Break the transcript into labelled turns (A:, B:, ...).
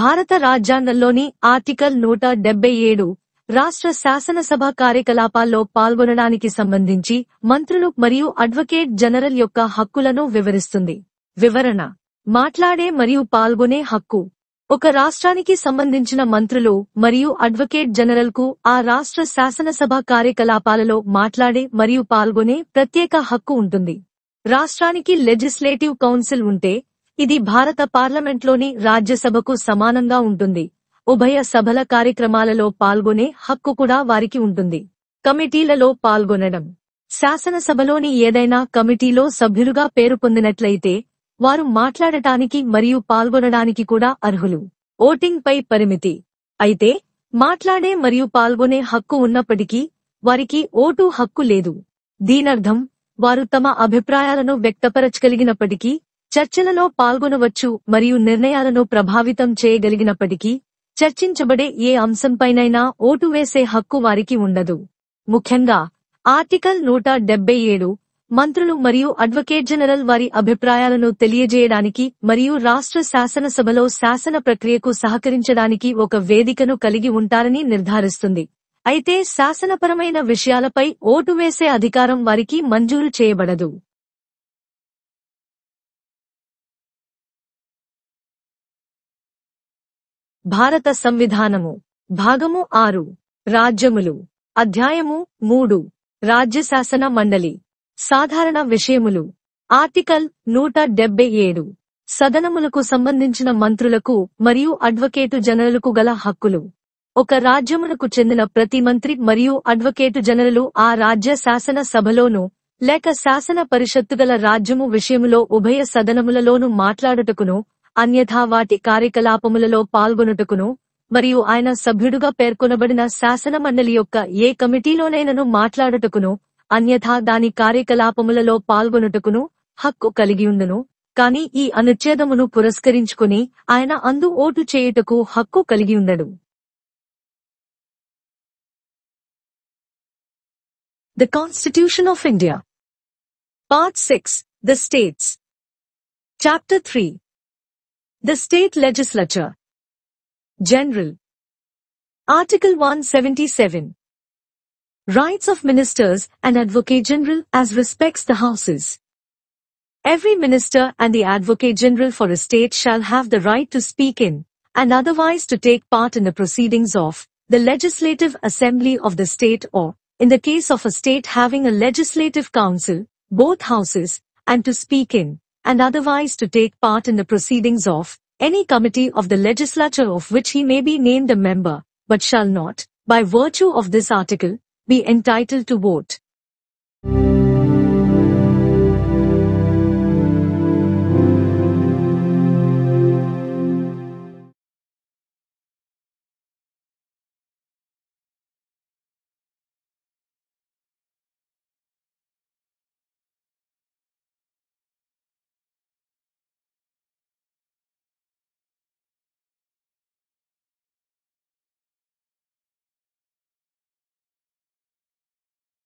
A: భారత రాజ్యాంగంలోని ఆర్టికల్ నూట డెబ్బై ఏడు రాష్ట్ర శాసనసభ
B: కార్యకలాపాల్లో పాల్గొనడానికి సంబంధించి మంత్రులు మరియు అడ్వకేట్ జనరల్ యొక్క హక్కులను వివరిస్తుంది వివరణ మాట్లాడే మరియు పాల్గొనే హక్కు ఒక రాష్ట్రానికి సంబంధించిన మంత్రులు మరియు అడ్వకేట్ జనరల్ కు ఆ రాష్ట్ర శాసనసభ కార్యకలాపాలలో మాట్లాడే మరియు పాల్గొనే ప్రత్యేక హక్కు ఉంటుంది రాష్ట్రానికి లెజిస్లేటివ్ కౌన్సిల్ ఉంటే ఇది భారత పార్లమెంట్లోని రాజ్యసభకు సమానంగా ఉంటుంది ఉభయ సభల కార్యక్రమాలలో పాల్గొనే హక్కు కూడా వారికి ఉంటుంది కమిటీలలో పాల్గొనడం శాసనసభలోని ఏదైనా కమిటీలో సభ్యులుగా పేరు పొందినట్లయితే వారు మాట్లాడటానికి మరియు పాల్గొనడానికి కూడా అర్హులు ఓటింగ్ పై పరిమితి అయితే మాట్లాడే మరియు పాల్గొనే హక్కు ఉన్నప్పటికీ వారికి ఓటు హక్కు లేదు దీనర్థం వారు తమ అభిప్రాయాలను వ్యక్తపరచగలిగినప్పటికీ చర్చలలో పాల్గొనవచ్చు మరియు నిర్ణయాలను ప్రభావితం చేయగలిగినప్పటికీ చర్చించబడే ఏ అంశంపైనైనా ఓటు వేసే హక్కు వారికి ఉండదు ముఖ్యంగా ఆర్టికల్ నూట డెబ్బై ఏడు మంత్రులు మరియు అడ్వకేట్ జనరల్ వారి అభిప్రాయాలను తెలియజేయడానికి మరియు రాష్ట్ర శాసనసభలో శాసన ప్రక్రియకు సహకరించడానికి ఒక వేదికను కలిగి ఉంటారని నిర్ధారిస్తుంది అయితే
A: శాసనపరమైన విషయాలపై ఓటు వేసే అధికారం వారికి మంజూరు చేయబడదు భారత సంవిధానము భాగము ఆరు రాజ్యములు
B: అధ్యాయము మూడు రాజ్యశాసన మండలి సాధారణ విషయములు ఆర్టికల్ నూట డెబ్బై ఏడు సదనములకు సంబంధించిన మంత్రులకు మరియు అడ్వకేటు జనరలకు గల హక్కులు ఒక రాజ్యమునకు చెందిన ప్రతి మంత్రి మరియు అడ్వకేటు జనరలు ఆ రాజ్య శాసన సభలోను లేక శాసన గల రాజ్యము విషయములో ఉభయ సదనములలోనూ మాట్లాడుటకును అన్యథా వాటి కార్యకలాపములలో పాల్గొనుటకును మరియు ఆయన సభ్యుడుగా పేర్కొనబడిన శాసనమండలి యొక్క ఏ కమిటీలోనైనను మాట్లాడుటకును అన్యథా దాని కార్యకలాపములలో పాల్గొనుటకును
A: హక్కు కలిగియుండును కాని ఈ అనుచ్ఛేదమును పురస్కరించుకుని ఆయన అందు ఓటు చేయుటకు హక్కు కలిగియుండడు The Constitution of India Part 6 The States Chapter 3 The State Legislature General Article 177 Rights of Ministers and Advocate General as respects the Houses
B: Every minister and the Advocate General for a state shall have the right to speak in, and otherwise to take part in the proceedings of, the Legislative Assembly of the state or, in the case of a state having a Legislative Council, both houses, and to speak in, and otherwise to take part in the proceedings of any committee of the legislature of which he may be named a member, but shall not, by virtue of this article, be entitled to vote.